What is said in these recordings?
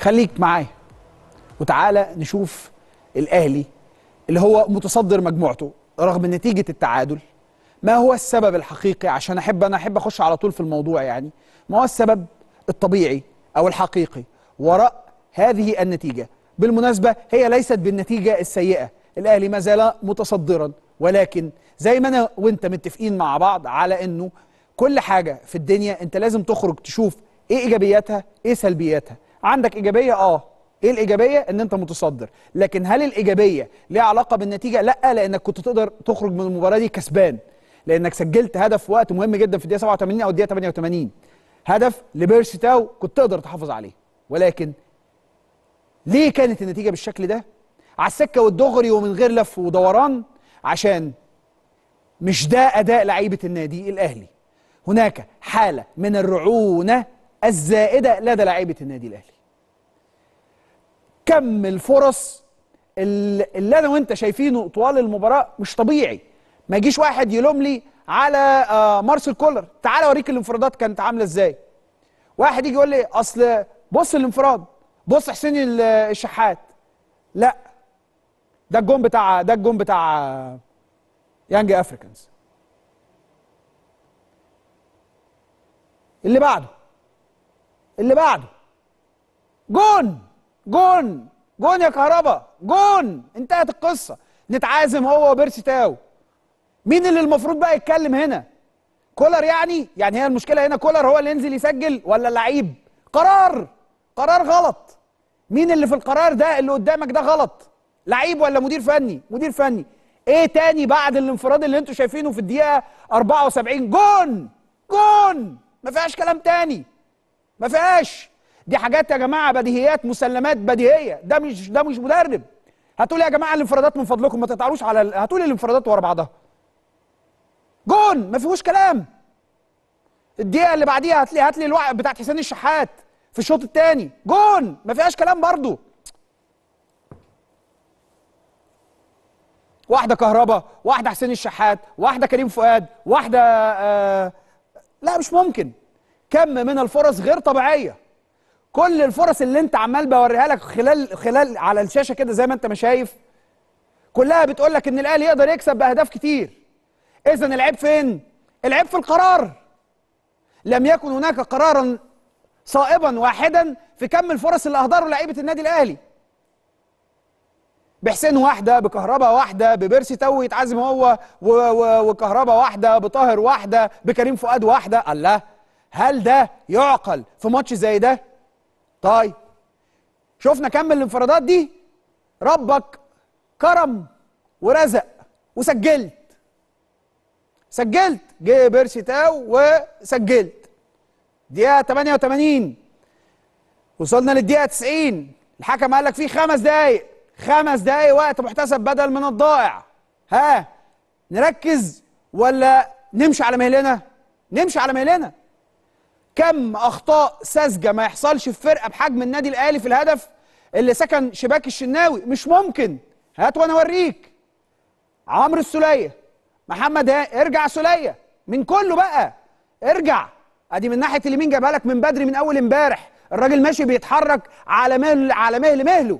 خليك معايا وتعالى نشوف الاهلي اللي هو متصدر مجموعته رغم نتيجه التعادل ما هو السبب الحقيقي عشان احب انا احب اخش على طول في الموضوع يعني ما هو السبب الطبيعي او الحقيقي وراء هذه النتيجه بالمناسبه هي ليست بالنتيجه السيئه الاهلي ما زال متصدرا ولكن زي ما انا وانت متفقين مع بعض على انه كل حاجه في الدنيا انت لازم تخرج تشوف ايه ايجابياتها ايه سلبياتها عندك ايجابيه اه ايه الايجابيه ان انت متصدر لكن هل الايجابيه ليها علاقه بالنتيجه لا لانك كنت تقدر تخرج من المباراه دي كسبان لانك سجلت هدف في وقت مهم جدا في الدقيقه 87 او الدقيقه 88 هدف لبيرسي تاو كنت تقدر تحافظ عليه ولكن ليه كانت النتيجه بالشكل ده على السكه والدغري ومن غير لف ودوران عشان مش ده اداء لعيبه النادي الاهلي هناك حاله من الرعونه الزائده لدى لعيبه النادي الاهلي كم الفرص اللي انا وانت شايفينه طوال المباراه مش طبيعي ما يجيش واحد يلوم لي على آه، مارسيل كولر تعال اوريك الانفرادات كانت عامله ازاي واحد يجي يقول لي اصل بص الانفراد بص حسين الشحات لا ده الجون بتاع ده الجون بتاع يانج آه، افريكانز اللي بعده اللي بعده جون جون جون يا كهربا جون انتهت القصه نتعازم هو وبيرسي تاو مين اللي المفروض بقى يتكلم هنا كولر يعني يعني هي المشكله هنا كولر هو اللي ينزل يسجل ولا اللعيب قرار قرار غلط مين اللي في القرار ده اللي قدامك ده غلط لعيب ولا مدير فني مدير فني ايه تاني بعد الانفراد اللي انتوا شايفينه في الدقيقه 74 جون جون ما فيهاش كلام تاني ما فيهاش دي حاجات يا جماعه بديهيات مسلمات بديهيه ده مش ده مش مدرب هتقول إيه يا جماعه الانفرادات من فضلكم ما تتعروش على ال... هتقول إيه الانفرادات ورا بعضها جون ما فيهوش كلام الدقيقه اللي بعديها هتلاقي هات لي الوقعه بتاعت حسين الشحات في الشوط الثاني جون ما فيهاش كلام برضه واحده كهربا واحده حسين الشحات واحده كريم فؤاد واحده آه لا مش ممكن كم من الفرص غير طبيعيه كل الفرص اللي انت عمال بوريها لك خلال خلال على الشاشه كده زي ما انت ما شايف كلها بتقول لك ان الاهلي يقدر يكسب باهداف كتير اذا العيب فين العيب في القرار لم يكن هناك قرارا صائبا واحدا في كم الفرص اللي اهدره لعيبه النادي الاهلي بحسين واحده بكهرباء واحده ببيرسي تو يتعزم هو وكهرباء واحده بطاهر واحده بكريم فؤاد واحده الله هل ده يعقل في ماتش زي ده طيب شفنا كم الانفرادات دي ربك كرم ورزق وسجلت سجلت جه بيرسي تاو وسجلت دقيقه 88 وصلنا للدقيقه 90 الحكم قال لك في خمس دقايق خمس دقايق وقت محتسب بدل من الضائع ها نركز ولا نمشي على مهلنا نمشي على مهلنا كم اخطاء ساذجه ما يحصلش في فرقه بحجم النادي الاهلي في الهدف اللي سكن شباك الشناوي مش ممكن هات وانا اوريك عمرو السوليه محمد ها ارجع سوليه من كله بقى ارجع ادي من ناحيه اليمين جابها لك من بدري من اول امبارح الراجل ماشي بيتحرك على مهل على مهل مهله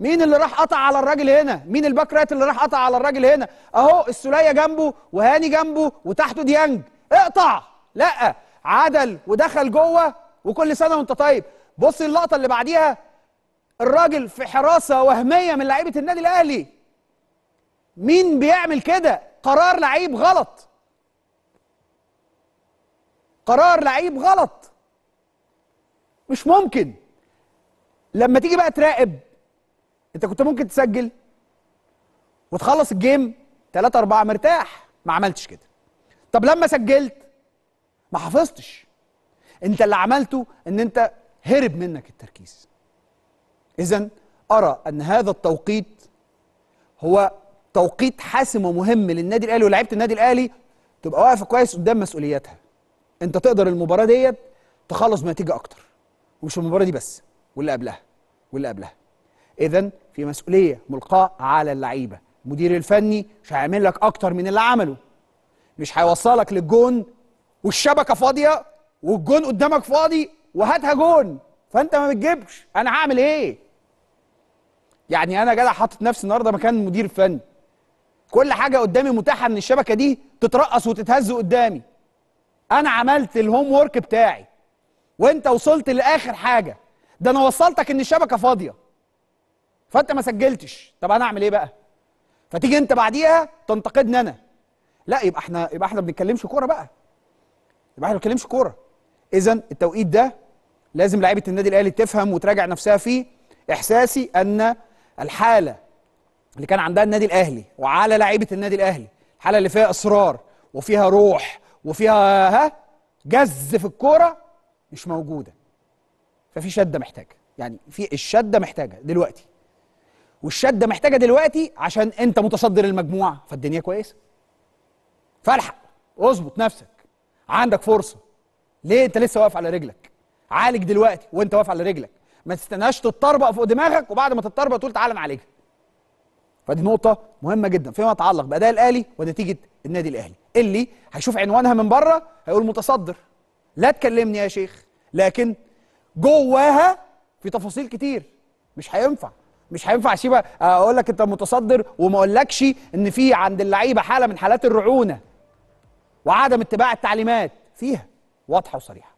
مين اللي راح قطع على الراجل هنا مين الباك رايت اللي راح قطع على الراجل هنا اهو السوليه جنبه وهاني جنبه وتحته ديانج اقطع لا عدل ودخل جوه وكل سنه وانت طيب بص اللقطه اللي بعديها الراجل في حراسه وهميه من لعيبه النادي الاهلي مين بيعمل كده قرار لعيب غلط قرار لعيب غلط مش ممكن لما تيجي بقى تراقب انت كنت ممكن تسجل وتخلص الجيم 3 4 مرتاح ما عملتش كده طب لما سجلت ما حافظتش انت اللي عملته ان انت هرب منك التركيز اذا ارى ان هذا التوقيت هو توقيت حاسم ومهم للنادي الاهلي ولاعيبه النادي الاهلي تبقى واقفه كويس قدام مسؤولياتها انت تقدر المباراه ديت تخلص بنتيجه اكتر ومش المباراه دي بس واللي قبلها واللي قبلها اذا في مسؤوليه ملقاه على اللعيبه المدير الفني مش هيعمل لك اكتر من اللي عمله مش هيوصلك للجون والشبكه فاضيه والجون قدامك فاضي وهاتها جون فانت ما بتجيبش انا هعمل ايه يعني انا جدع حاطط نفسي النهارده مكان مدير فني كل حاجه قدامي متاحه ان الشبكه دي تترقص وتتهز قدامي انا عملت الهوم وورك بتاعي وانت وصلت لاخر حاجه ده انا وصلتك ان الشبكه فاضيه فانت ما سجلتش طب انا اعمل ايه بقى فتيجي انت بعديها تنتقدني انا لا يبقى احنا يبقى احنا ما بنتكلمش كوره بقى يبقى احنا ما بنتكلمش كوره اذا التوقيت ده لازم لعيبه النادي الاهلي تفهم وتراجع نفسها فيه احساسي ان الحاله اللي كان عندها النادي الاهلي وعلى لعيبه النادي الاهلي الحاله اللي فيها اصرار وفيها روح وفيها ها جز في الكوره مش موجوده ففي شده محتاجه يعني في الشده محتاجه دلوقتي والشده محتاجه دلوقتي عشان انت متصدر المجموعه فالدنيا كويسه فالحق اظبط نفسك عندك فرصه ليه انت لسه واقف على رجلك عالج دلوقتي وانت واقف على رجلك ما تستناش تتطربق فوق دماغك وبعد ما تتطربق تقول تعالى نعالجها فدي نقطه مهمه جدا فيما يتعلق باداء الاهلي ونتيجه النادي الاهلي اللي هيشوف عنوانها من بره هيقول متصدر لا تكلمني يا شيخ لكن جواها في تفاصيل كتير مش هينفع مش هينفع شيبه اقول لك انت متصدر وما اقولكش ان في عند اللعيبه حاله من حالات الرعونه وعدم اتباع التعليمات فيها واضحه وصريحه